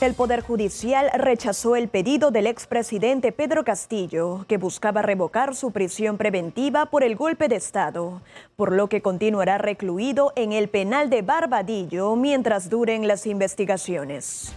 El Poder Judicial rechazó el pedido del expresidente Pedro Castillo, que buscaba revocar su prisión preventiva por el golpe de Estado, por lo que continuará recluido en el penal de Barbadillo mientras duren las investigaciones.